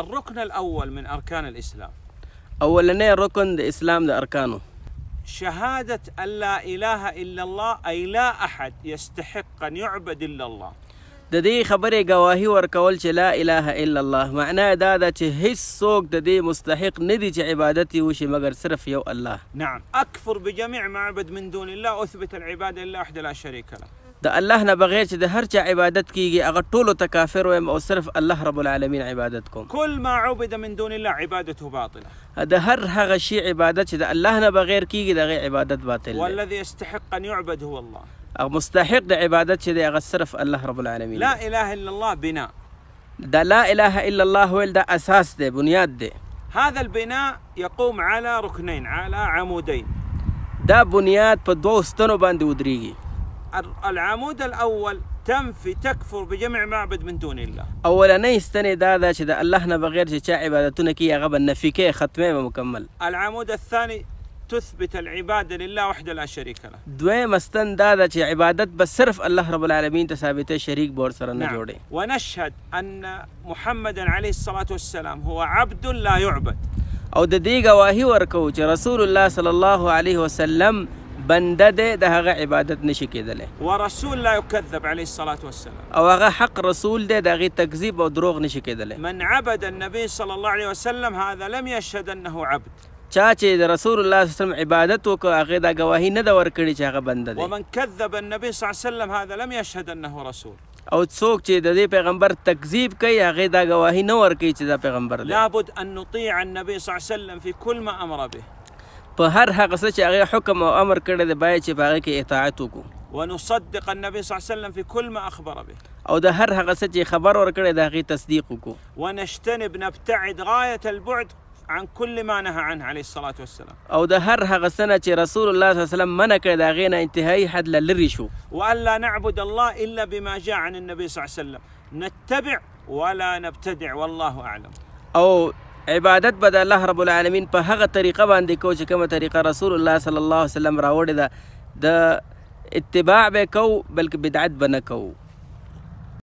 الركن الأول من أركان الإسلام أولا ركن الإسلام ده أركانه شهادة أن لا إله إلا الله أي لا أحد يستحق أن يعبد إلا الله د خبري خبرې گواهی لا اله الا الله معناه دا ده سوق هیڅ مستحق ندي عبادتي وشي مګر صرف يو الله نعم أكفر بجميع ما عبد من دون الله واثبت العباده لله وحده لا شريك له د الله نه بغیر چې د هر چا عبادت کیږي هغه ټولو ته کافر وایم او صرف الله رب العالمین عبادت کوم کل ما عبد من دون الله عبادته باطله د هر هغه شی عبادت چې د الله نه بغیر کیږي دغه عبادت باطل والذي يستحق ان يعبد هو الله هغه مستحق د عبادت چې هغه صرف الله رب العالمین لا اله الا الله بنا دا لا اله الا الله ول دا اساس دی بنیاد دی هذا البناء يقوم على ركنين على عمودين دا بنیاد په دوه ستنو باندې ودریږي العمود الاول تنفي تكفر بجميع معبد من دون الله اولا يستند هذا شذا الله نبا بغير شا عبادتنا كي غبا نفي كي ختمه مكمل العمود الثاني تثبت العبادة لله وحده لا شريك له دوي مستن دادا چه عبادت بس صرف الله رب العالمين تثابت شريك بور سرنا نعم. جوڑي ونشهد أن محمدا عليه الصلاة والسلام هو عبد لا يعبد أو دديغا واهي ورکو رسول الله صلى الله عليه وسلم بنده ده ده هغه عبادت نشي کېدلی ورسول لا يكذب عليه الصلاة والسلام او هغه حق رسول ده ده هغې تکذیب او دروغ نشي کېدلی من عبد النبي صلى الله عليه وسلم هذا لم يشهد أنه عبد چا چې رسول الله صلی الله علیه وسلم عبادت وکړ هغه دا گواهی نه ده ورکړې چې هغه بنده دی ومن كذب النبي صلى الله عليه وسلم هذا لم يشهد أنه رسول او تسوق چې د دې پیغمبر تکذیب کوي هغه دا گواهی نه ورکوي چې دا پیغمبر دی لابد ان نطيع النبي صلى الله عليه وسلم في كل ما امر به په هر هغه څه چې هغه حکم او امر کړی دی باید چې په هغه کې اطاعت وکړو ونصدق النبي صلى الله عليه وسلم في كل ما أخبر به أو ده هر هغه څه چې خبر ورکړی دا غي تصدیق وکړو ونجتنب نبتعد غاية البعد عن كل ما نهى عنه عليه الصلاة والسلام أو ده هر هغه سنة چې رسول الله صلى الله عليه وسلم منع کړی دا غینا انتهائي حد لري شو وألا نعبد الله إلا بما جاء عن النبي صلى الله عليه وسلم نتبع ولا نبتدع والله أعلم أو عبادت بدا الله رب العالمين په هغه طریقه باندې کو چې کومه طریقه رسول الله صلی الله علیه وسلم راوړې ده د اتباع به کو بلکې بدعت به نه کوو